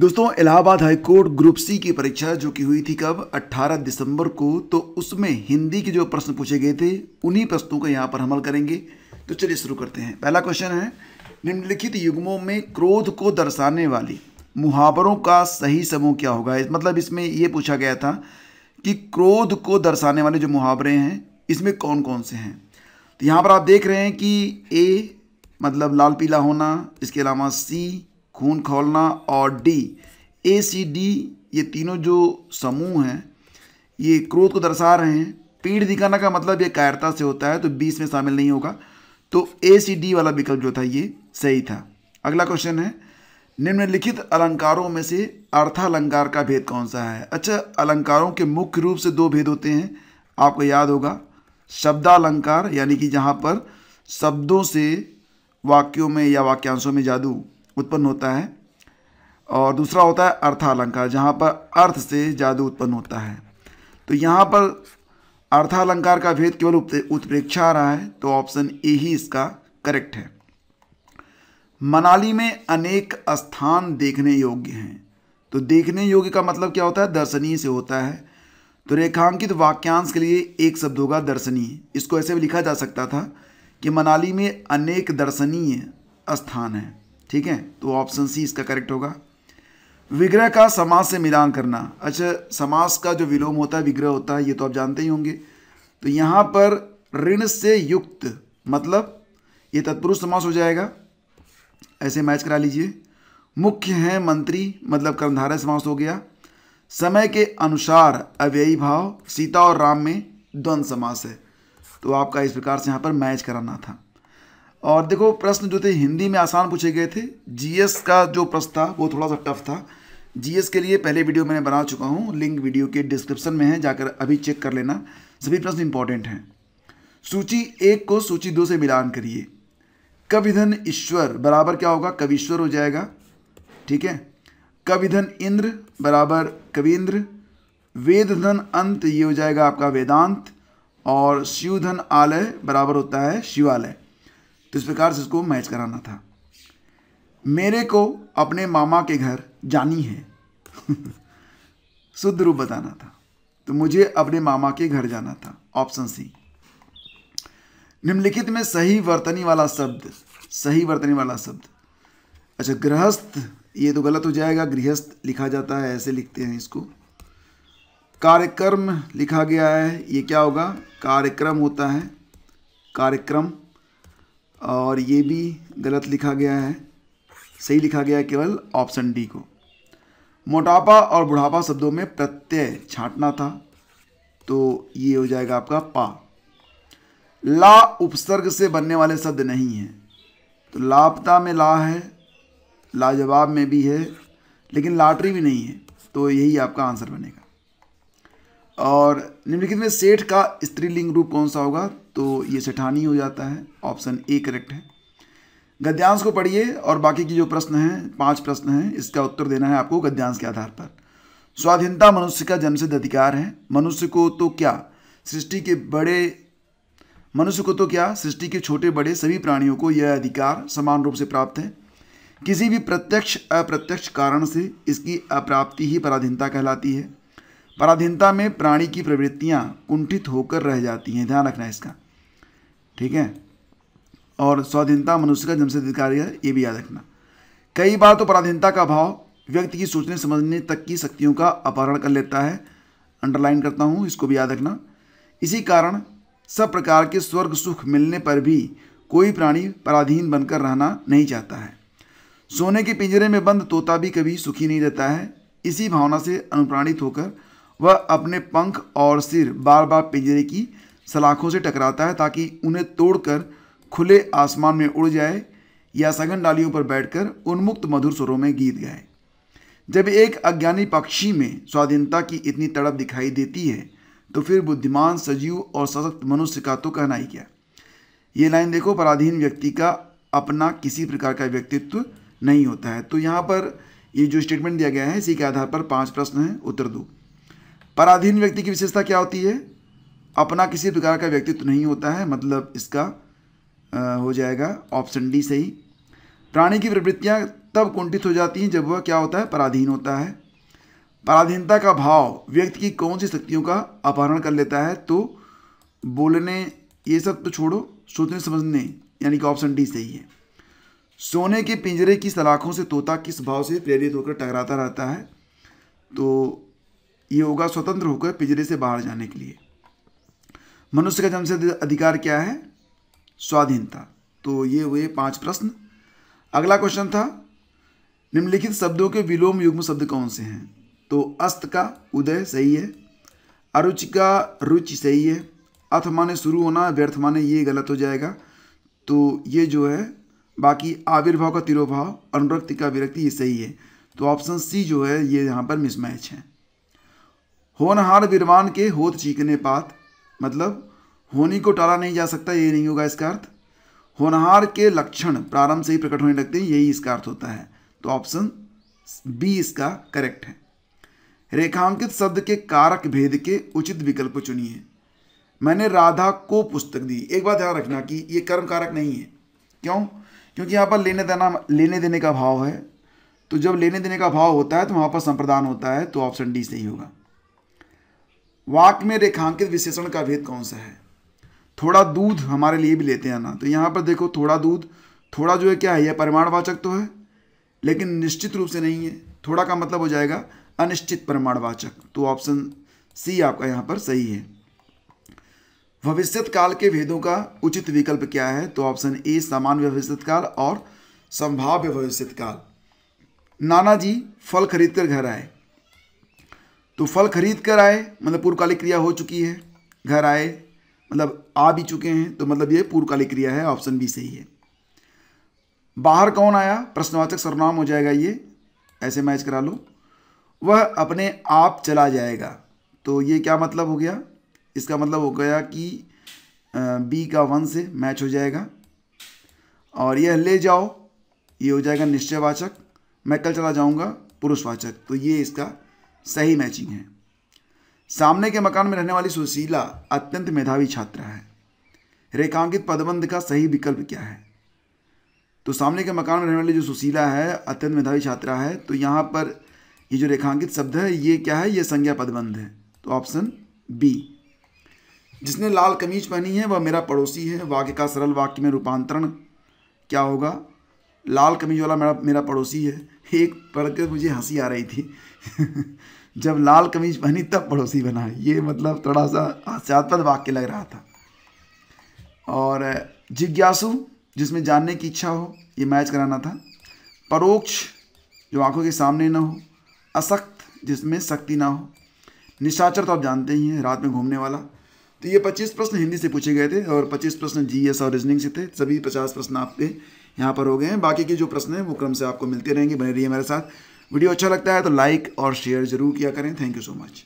दोस्तों Allahabad high court group C की परीक्षा जो कि हुई थी कब 18 दिसंबर को तो उसमें हिंदी के जो प्रश्न पूछे गए थे उन्हीं प्रश्नों का यहाँ पर हमल करेंगे तो चलिए शुरू करते हैं पहला क्वेश्चन है निम्नलिखित युग्मों में क्रोध को दर्शाने वाली मुहावरों का सही समूह क्या होगा मतलब इसमें ये पूछा गया था कि क्रोध को दर्शाने वाले जो मुहावरे हैं इसमें कौन कौन से हैं तो यहाँ पर आप देख रहे हैं कि ए मतलब लाल पीला होना इसके अलावा सी खून खोलना और डी ए सी डी ये तीनों जो समूह हैं ये क्रोध को दर्शा रहे हैं पीढ़ दिखाना का मतलब ये कायरता से होता है तो बीस में शामिल नहीं होगा तो ए सी डी वाला विकल्प जो था ये सही था अगला क्वेश्चन है निम्नलिखित अलंकारों में से अर्थालंकार का भेद कौन सा है अच्छा अलंकारों के मुख्य रूप से दो भेद होते हैं आपको याद होगा शब्दालंकार यानी कि जहाँ पर शब्दों से वाक्यों में या वाक्यांशों में जादू उत्पन्न होता है और दूसरा होता है अर्थालंकार जहाँ पर अर्थ से जादू उत्पन्न होता है तो यहाँ पर अर्थालंकार का भेद केवल उत्प्रेक्षा आ रहा है तो ऑप्शन ए ही इसका करेक्ट है मनाली में अनेक स्थान देखने योग्य हैं तो देखने योग्य का मतलब क्या होता है दर्शनीय से होता है तो रेखांकित वाक्यांश के लिए एक शब्द होगा दर्शनीय इसको ऐसे भी लिखा जा सकता था कि मनाली में अनेक दर्शनीय स्थान हैं ठीक है तो ऑप्शन सी इसका करेक्ट होगा विग्रह का समास से मिलान करना अच्छा समास का जो विलोम होता है विग्रह होता है ये तो आप जानते ही होंगे तो यहाँ पर ऋण से युक्त मतलब ये तत्पुरुष समास हो जाएगा ऐसे मैच करा लीजिए मुख्य है मंत्री मतलब कर्मधारा समास हो गया समय के अनुसार अव्ययी भाव सीता और राम में द्वंद्व समास है तो आपका इस प्रकार से यहाँ पर मैच कराना था और देखो प्रश्न जो थे हिंदी में आसान पूछे गए थे जीएस का जो प्रश्न था वो थोड़ा सा टफ था जीएस के लिए पहले वीडियो मैंने बना चुका हूँ लिंक वीडियो के डिस्क्रिप्शन में है जाकर अभी चेक कर लेना सभी प्रश्न इंपॉर्टेंट हैं सूची एक को सूची दो से मिलान करिए कविधन ईश्वर बराबर क्या होगा कविश्वर हो जाएगा ठीक है कविधन इंद्र बराबर कविंद्र वेदधन अंत ये हो जाएगा आपका वेदांत और शिवधन आलय बराबर होता है शिवालय तो इस प्रकार से इसको मैच कराना था मेरे को अपने मामा के घर जानी है शुद्ध रूप बताना था तो मुझे अपने मामा के घर जाना था ऑप्शन सी निम्नलिखित में सही वर्तनी वाला शब्द सही वर्तनी वाला शब्द अच्छा गृहस्थ ये तो गलत हो जाएगा गृहस्थ लिखा जाता है ऐसे लिखते हैं इसको कार्यक्रम लिखा गया है ये क्या होगा कार्यक्रम होता है कार्यक्रम और ये भी गलत लिखा गया है सही लिखा गया है केवल ऑप्शन डी को मोटापा और बुढ़ापा शब्दों में प्रत्यय छांटना था तो ये हो जाएगा आपका पा ला उपसर्ग से बनने वाले शब्द नहीं है तो लापता में ला है लाजवाब में भी है लेकिन लाटरी भी नहीं है तो यही आपका आंसर बनेगा और निम्नलिखित में सेठ का स्त्रीलिंग रूप कौन सा होगा तो ये सेठानी हो जाता है ऑप्शन ए करेक्ट है गद्यांश को पढ़िए और बाकी की जो प्रश्न हैं पांच प्रश्न हैं इसका उत्तर देना है आपको गद्यांश के आधार पर स्वाधीनता मनुष्य का जन्मसिद्ध अधिकार है मनुष्य को तो क्या सृष्टि के बड़े मनुष्य को तो क्या सृष्टि के छोटे बड़े सभी प्राणियों को यह अधिकार समान रूप से प्राप्त है किसी भी प्रत्यक्ष अप्रत्यक्ष कारण से इसकी अप्राप्ति ही पराधीनता कहलाती है पराधीनता में प्राणी की प्रवृत्तियाँ कुंठित होकर रह जाती हैं ध्यान रखना इसका ठीक है और स्वाधीनता मनुष्य का जमसे अधिकार है ये भी याद रखना कई बार तो पराधीनता का अभाव व्यक्ति की सोचने समझने तक की शक्तियों का अपहरण कर लेता है अंडरलाइन करता हूँ इसको भी याद रखना इसी कारण सब प्रकार के स्वर्ग सुख मिलने पर भी कोई प्राणी पराधीन बनकर रहना नहीं चाहता है सोने के पिंजरे में बंद तोता भी कभी सुखी नहीं रहता है इसी भावना से अनुप्राणित होकर वह अपने पंख और सिर बार बार पिंजरे की सलाखों से टकराता है ताकि उन्हें तोड़कर खुले आसमान में उड़ जाए या सघन डालियों पर बैठकर उन्मुक्त मधुर स्वरों में गीत गाए जब एक अज्ञानी पक्षी में स्वाधीनता की इतनी तड़प दिखाई देती है तो फिर बुद्धिमान सजीव और सशक्त मनुष्य का तो कहना ही क्या ये लाइन देखो पराधीन व्यक्ति का अपना किसी प्रकार का व्यक्तित्व नहीं होता है तो यहाँ पर ये जो स्टेटमेंट दिया गया है इसी के आधार पर पांच प्रश्न हैं उत्तर दो पराधीन व्यक्ति की विशेषता क्या होती है अपना किसी प्रकार का व्यक्तित्व नहीं होता है मतलब इसका आ, हो जाएगा ऑप्शन डी सही प्राणी की प्रवृत्तियाँ तब कुंठित हो जाती हैं जब वह क्या होता है पराधीन होता है पराधीनता का भाव व्यक्ति की कौन सी शक्तियों का अपहरण कर लेता है तो बोलने ये सब तो छोड़ो सोचने समझने यानी कि ऑप्शन डी सही है सोने के पिंजरे की सलाखों से तोता किस भाव से प्रेरित होकर टकराता रहता है तो ये होगा स्वतंत्र होकर पिंजरे से बाहर जाने के लिए मनुष्य का जन्मसिद्ध अधिकार क्या है स्वाधीनता तो ये हुए पांच प्रश्न अगला क्वेश्चन था निम्नलिखित शब्दों के विलोम युग्म शब्द कौन से हैं तो अस्त का उदय सही है अरुचि का रुचि सही है अथ माने शुरू होना व्यर्थ माने ये गलत हो जाएगा तो ये जो है बाकी आविर्भाव का तिरोभाव अनुरक्ति का विरक्ति ये सही है तो ऑप्शन सी जो है ये यहाँ पर मिसमैच है होनहार विरवान के होत चीकने पात मतलब होनी को टाला नहीं जा सकता ये नहीं होगा इसका अर्थ होनहार के लक्षण प्रारंभ से ही प्रकट होने लगते हैं यही इसका अर्थ होता है तो ऑप्शन बी इसका करेक्ट है रेखांकित शब्द के कारक भेद के उचित विकल्प चुनिए मैंने राधा को पुस्तक दी एक बात ध्यान रखना कि ये कर्म कारक नहीं है क्यों क्योंकि यहाँ पर लेने देना लेने देने का भाव है तो जब लेने देने का भाव होता है तो वहाँ पर संप्रदान होता है तो ऑप्शन डी सही होगा वाक में रेखांकित विशेषण का भेद कौन सा है थोड़ा दूध हमारे लिए भी लेते हैं ना तो यहाँ पर देखो थोड़ा दूध थोड़ा जो है क्या है यह परिमाणवाचक तो है लेकिन निश्चित रूप से नहीं है थोड़ा का मतलब हो जाएगा अनिश्चित परिमाणवाचक तो ऑप्शन सी आपका यहाँ पर सही है भविष्यत काल के भेदों का उचित विकल्प क्या है तो ऑप्शन ए सामान्य भविष्यत काल और संभाव्य भविष्यत काल नाना जी फल खरीद कर घर आए तो फल खरीद कर आए मतलब पूर्वकालिक क्रिया हो चुकी है घर आए मतलब आ भी चुके हैं तो मतलब ये पूर्वकालिक क्रिया है ऑप्शन बी सही है बाहर कौन आया प्रश्नवाचक सर्वनाम हो जाएगा ये ऐसे मैच करा लो वह अपने आप चला जाएगा तो ये क्या मतलब हो गया इसका मतलब हो गया कि बी का वन से मैच हो जाएगा और यह ले जाओ ये हो जाएगा निश्चयवाचक मैं कल चला जाऊँगा पुरुषवाचक तो ये इसका सही मैचिंग है सामने के मकान में रहने वाली सुशीला अत्यंत मेधावी छात्रा है रेखांकित पदबंध का सही विकल्प क्या है तो सामने के मकान में रहने वाली जो सुशीला है अत्यंत मेधावी छात्रा है तो यहाँ पर ये जो रेखांकित शब्द है ये क्या है ये संज्ञा पदबंध है तो ऑप्शन बी जिसने लाल कमीज पहनी है वह मेरा पड़ोसी है वाक्य का सरल वाक्य में रूपांतरण क्या होगा लाल कमीज वाला मेरा मेरा पड़ोसी है एक पढ़ कर मुझे हंसी आ रही थी जब लाल कमीज पहनी तब पड़ोसी बना ये मतलब थोड़ा सा हास्यास्पद वाक्य लग रहा था और जिज्ञासु जिसमें जानने की इच्छा हो ये मैच कराना था परोक्ष जो आंखों के सामने ना हो असक्त जिसमें शक्ति ना हो निशाचर तो आप जानते ही हैं रात में घूमने वाला तो ये पच्चीस प्रश्न हिंदी से पूछे गए थे और पच्चीस प्रश्न एस और रीजनिंग से थे सभी पचास प्रश्न आपके यहाँ पर हो गए हैं बाकी के जो प्रश्न हैं वो क्रम से आपको मिलते रहेंगे बने रहिए मेरे साथ वीडियो अच्छा लगता है तो लाइक और शेयर ज़रूर किया करें थैंक यू सो मच